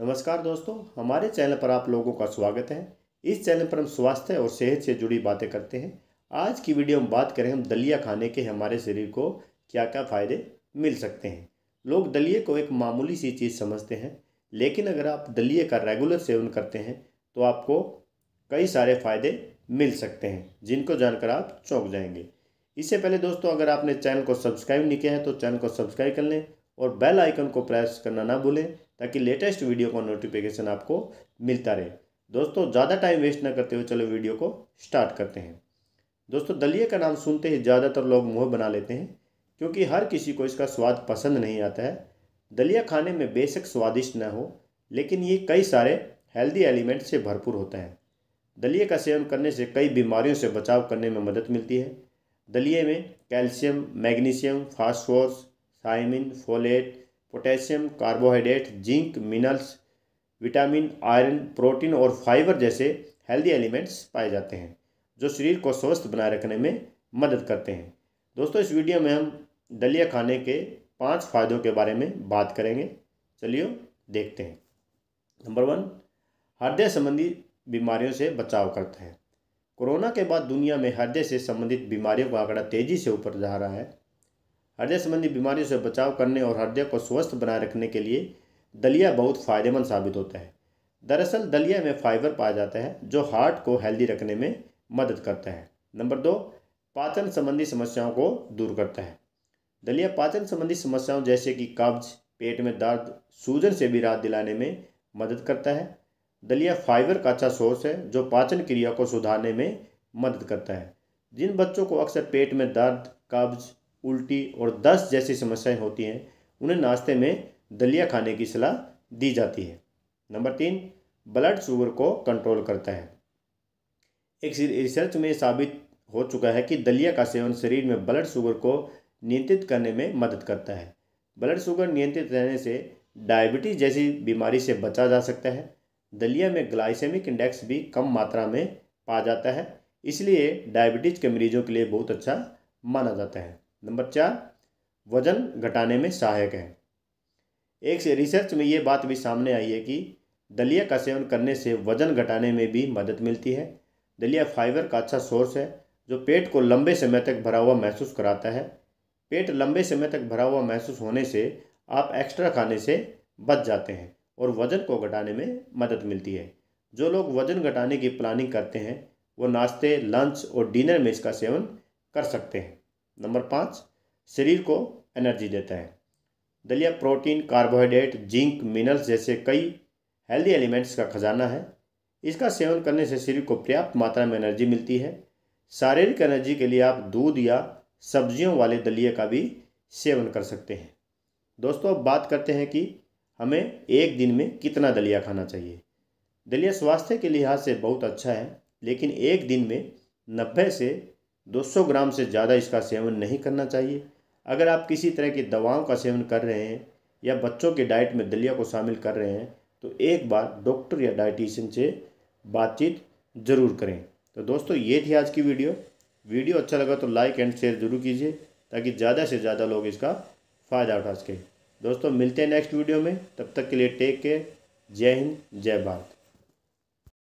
नमस्कार दोस्तों हमारे चैनल पर आप लोगों का स्वागत है इस चैनल पर हम स्वास्थ्य और सेहत से जुड़ी बातें करते हैं आज की वीडियो में बात करें हम दलिया खाने के हमारे शरीर को क्या क्या फ़ायदे मिल सकते हैं लोग दलिए को एक मामूली सी चीज़ समझते हैं लेकिन अगर आप दलिए का रेगुलर सेवन करते हैं तो आपको कई सारे फ़ायदे मिल सकते हैं जिनको जानकर आप चौंक जाएंगे इससे पहले दोस्तों अगर आपने चैनल को सब्सक्राइब नहीं किया है तो चैनल को सब्सक्राइब कर लें और बेल आइकन को प्रेस करना ना भूलें ताकि लेटेस्ट वीडियो का नोटिफिकेशन आपको मिलता रहे दोस्तों ज़्यादा टाइम वेस्ट ना करते हुए चलो वीडियो को स्टार्ट करते हैं दोस्तों दलिया का नाम सुनते ही ज़्यादातर लोग मुँह बना लेते हैं क्योंकि हर किसी को इसका स्वाद पसंद नहीं आता है दलिया खाने में बेशक स्वादिष्ट न हो लेकिन ये कई सारे हेल्दी एलिमेंट से भरपूर होता है दलिए का सेवन करने से कई बीमारियों से बचाव करने में मदद मिलती है दलिए में calcium magnesium phosphorus thiamine folate potassium carbohydrate zinc minerals vitamin iron protein और फाइबर जैसे हेल्दी एलिमेंट्स पाए जाते हैं जो शरीर को स्वस्थ बनाए रखने में मदद करते हैं दोस्तों इस वीडियो में हम दलिया खाने के पांच फायदों के बारे में बात करेंगे चलिए देखते हैं नंबर वन हृदय संबंधी बीमारियों से बचाव करता है कोरोना के बाद दुनिया में हृदय से संबंधित बीमारियों का आंकड़ा तेज़ी से ऊपर जा रहा है हृदय संबंधी बीमारियों से बचाव करने और हृदय को स्वस्थ बनाए रखने के लिए दलिया बहुत फायदेमंद साबित होता है दरअसल दलिया में फाइबर पाया जाता है जो हार्ट को हेल्दी रखने में मदद करता है नंबर दो पाचन संबंधी समस्याओं को दूर करता है दलिया पाचन संबंधी समस्याओं जैसे कि कब्ज पेट में दर्द सूजन से भी राहत दिलाने में मदद करता है दलिया फाइबर का अच्छा सोर्स है जो पाचन क्रिया को सुधारने में मदद करता है जिन बच्चों को अक्सर पेट में दर्द कब्ज उल्टी और दस्त जैसी समस्याएं होती हैं उन्हें नाश्ते में दलिया खाने की सलाह दी जाती है नंबर तीन ब्लड शुगर को कंट्रोल करता है एक रिसर्च में साबित हो चुका है कि दलिया का सेवन शरीर में ब्लड शुगर को नियंत्रित करने में मदद करता है ब्लड शुगर नियंत्रित रहने से डायबिटीज़ जैसी बीमारी से बचा जा सकता है दलिया में ग्लाइसेमिक इंडेक्स भी कम मात्रा में पा जाता है इसलिए डायबिटीज़ के मरीजों के लिए बहुत अच्छा माना जाता है नंबर चार वजन घटाने में सहायक है एक से रिसर्च में ये बात भी सामने आई है कि दलिया का सेवन करने से वजन घटाने में भी मदद मिलती है दलिया फाइबर का अच्छा सोर्स है जो पेट को लंबे समय तक भरा हुआ महसूस कराता है पेट लंबे समय तक भरा हुआ महसूस होने से आप एक्स्ट्रा खाने से बच जाते हैं और वज़न को घटाने में मदद मिलती है जो लोग वज़न घटाने की प्लानिंग करते हैं वो नाश्ते लंच और डिनर में इसका सेवन कर सकते हैं नंबर पाँच शरीर को एनर्जी देता है दलिया प्रोटीन कार्बोहाइड्रेट जिंक मिनरल्स जैसे कई हेल्दी एलिमेंट्स का खजाना है इसका सेवन करने से शरीर को पर्याप्त मात्रा में एनर्जी मिलती है शारीरिक एनर्जी के लिए आप दूध या सब्जियों वाले दलिया का भी सेवन कर सकते हैं दोस्तों अब बात करते हैं कि हमें एक दिन में कितना दलिया खाना चाहिए दलिया स्वास्थ्य के लिहाज से बहुत अच्छा है लेकिन एक दिन में नब्बे से 200 ग्राम से ज़्यादा इसका सेवन नहीं करना चाहिए अगर आप किसी तरह की दवाओं का सेवन कर रहे हैं या बच्चों के डाइट में दलिया को शामिल कर रहे हैं तो एक बार डॉक्टर या डाइटिशियन से बातचीत ज़रूर करें तो दोस्तों ये थी आज की वीडियो वीडियो अच्छा लगा तो लाइक एंड शेयर ज़रूर कीजिए ताकि ज़्यादा से ज़्यादा लोग इसका फ़ायदा उठा सकें दोस्तों मिलते हैं नेक्स्ट वीडियो में तब तक के लिए टेक केयर जय हिंद जय भारत